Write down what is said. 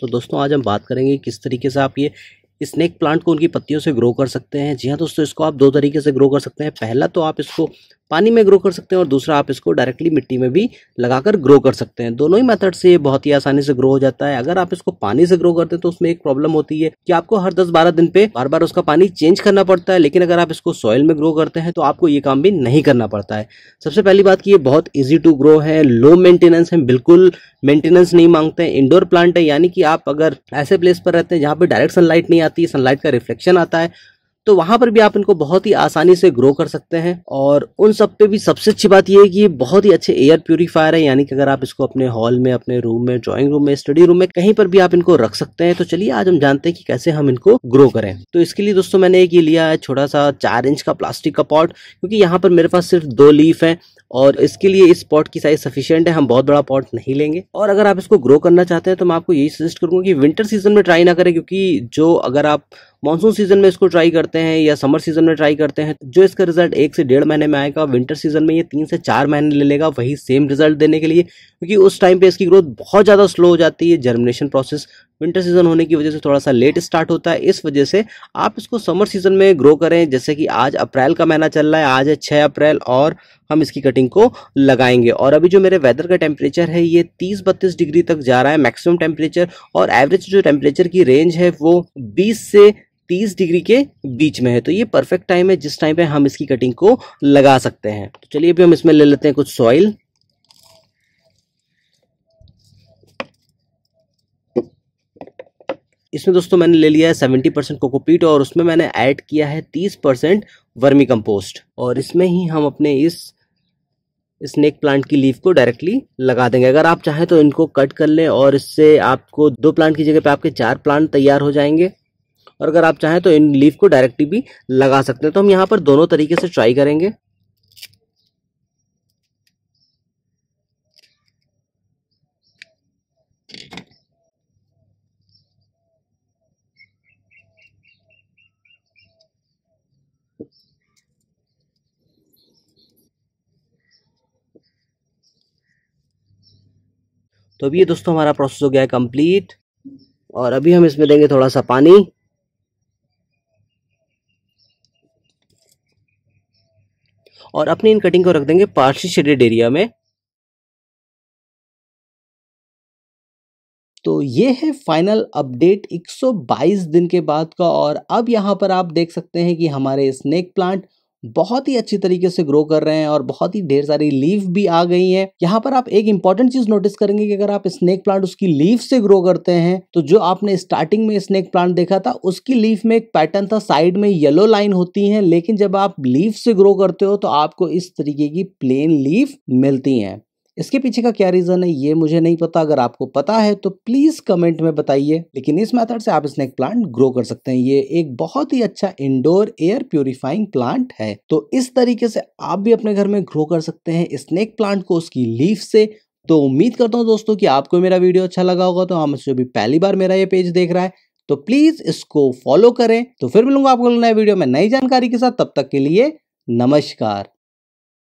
तो दोस्तों आज हम बात करेंगे किस तरीके से आप ये स्नेक प्लांट को उनकी पत्तियों से ग्रो कर सकते हैं जी हाँ दोस्तों इसको आप दो तरीके से ग्रो कर सकते हैं पहला तो आप इसको पानी में ग्रो कर सकते हैं और दूसरा आप इसको डायरेक्टली मिट्टी में भी लगाकर ग्रो कर सकते हैं दोनों ही मेथड से ये बहुत ही आसानी से ग्रो हो जाता है अगर आप इसको पानी से ग्रो करते हैं तो उसमें एक प्रॉब्लम होती है कि आपको हर दस बारह दिन पे बार बार उसका पानी चेंज करना पड़ता है लेकिन अगर आप इसको सॉइल में ग्रो करते हैं तो आपको ये काम भी नहीं करना पड़ता है सबसे पहली बात की ये बहुत ईजी टू ग्रो है लो मेंटेनेंस है बिल्कुल मेंटेनेंस नहीं मांगते हैं इंडोर प्लांट है यानी कि आप अगर ऐसे प्लेस पर रहते हैं जहाँ पर डायरेक्ट सनलाइट नहीं आती सनलाइट का रिफ्लेक्शन आता है तो वहां पर भी आप इनको बहुत ही आसानी से ग्रो कर सकते हैं और उन सब पे भी सबसे अच्छी बात यह है कि ये बहुत ही अच्छे एयर प्योरीफायर है यानी कि अगर आप इसको अपने हॉल में अपने रूम में ड्रॉइंग रूम में स्टडी रूम में कहीं पर भी आप इनको रख सकते हैं तो चलिए आज हम जानते हैं कि कैसे हम इनको ग्रो करें तो इसके लिए दोस्तों मैंने एक ये लिया है छोटा सा चार इंच का प्लास्टिक का पॉट क्योंकि यहाँ पर मेरे पास सिर्फ दो लीफ है और इसके लिए इस पॉट की साइज सफिशियंट है हम बहुत बड़ा पॉट नहीं लेंगे और अगर आप इसको ग्रो करना चाहते हैं तो मैं आपको यही सजेस्ट करूंगा कि विंटर सीजन में ट्राई ना करें क्योंकि जो अगर आप मानसून सीजन में इसको ट्राई करते हैं या समर सीजन में ट्राई करते हैं तो जो इसका रिजल्ट एक से डेढ़ महीने में आएगा विंटर सीजन में ये तीन से चार महीने ले लेगा वही सेम रिजल्ट देने के लिए क्योंकि उस टाइम पे इसकी ग्रोथ बहुत ज़्यादा स्लो हो जाती है जर्मिनेशन प्रोसेस विंटर सीजन होने की वजह से थोड़ा सा लेट स्टार्ट होता है इस वजह से आप इसको समर सीजन में ग्रो करें जैसे कि आज अप्रैल का महीना चल रहा है आज है छः अप्रैल और हम इसकी कटिंग को लगाएंगे और अभी जो मेरे वेदर का टेम्परेचर है ये तीस बत्तीस डिग्री तक जा रहा है मैक्सिमम टेम्परेचर और एवरेज जो टेम्परेचर की रेंज है वो बीस से तीस डिग्री के बीच में है तो ये परफेक्ट टाइम है जिस टाइम पे हम इसकी कटिंग को लगा सकते हैं तो चलिए अभी हम इसमें ले लेते हैं कुछ सॉइल इसमें दोस्तों मैंने ले लिया है सेवेंटी परसेंट कोकोपीट और उसमें मैंने ऐड किया है तीस परसेंट वर्मी कंपोस्ट और इसमें ही हम अपने इस स्नेक प्लांट की लीफ को डायरेक्टली लगा देंगे अगर आप चाहें तो इनको कट कर लें और इससे आपको दो प्लांट की जगह पे आपके चार प्लांट तैयार हो जाएंगे और अगर आप चाहें तो इन लीफ को डायरेक्टली भी लगा सकते हैं तो हम यहाँ पर दोनों तरीके से ट्राई करेंगे तो अभी ये दोस्तों हमारा प्रोसेस हो गया है कंप्लीट और अभी हम इसमें देंगे थोड़ा सा पानी और अपनी इन कटिंग को रख देंगे पार्शली शेडेड एरिया में तो ये है फाइनल अपडेट 122 दिन के बाद का और अब यहाँ पर आप देख सकते हैं कि हमारे स्नेक प्लांट बहुत ही अच्छी तरीके से ग्रो कर रहे हैं और बहुत ही ढेर सारी लीव भी आ गई है यहाँ पर आप एक इंपॉर्टेंट चीज नोटिस करेंगे कि अगर आप स्नेक प्लांट उसकी लीव से ग्रो करते हैं तो जो आपने स्टार्टिंग में स्नेक प्लांट देखा था उसकी लीफ में एक पैटर्न था साइड में येलो लाइन होती है लेकिन जब आप लीफ से ग्रो करते हो तो आपको इस तरीके की प्लेन लीफ मिलती है इसके पीछे का क्या रीज़न है ये मुझे नहीं पता अगर आपको पता है तो प्लीज़ कमेंट में बताइए लेकिन इस मेथड से आप स्नेक प्लांट ग्रो कर सकते हैं ये एक बहुत ही अच्छा इंडोर एयर प्योरीफाइंग प्लांट है तो इस तरीके से आप भी अपने घर में ग्रो कर सकते हैं स्नेक प्लांट को उसकी लीफ से तो उम्मीद करता हूँ दोस्तों की आपको मेरा वीडियो अच्छा लगा होगा तो हम जो भी पहली बार मेरा ये पेज देख रहा है तो प्लीज़ इसको फॉलो करें तो फिर मिलूंगा आपको नए वीडियो में नई जानकारी के साथ तब तक के लिए नमस्कार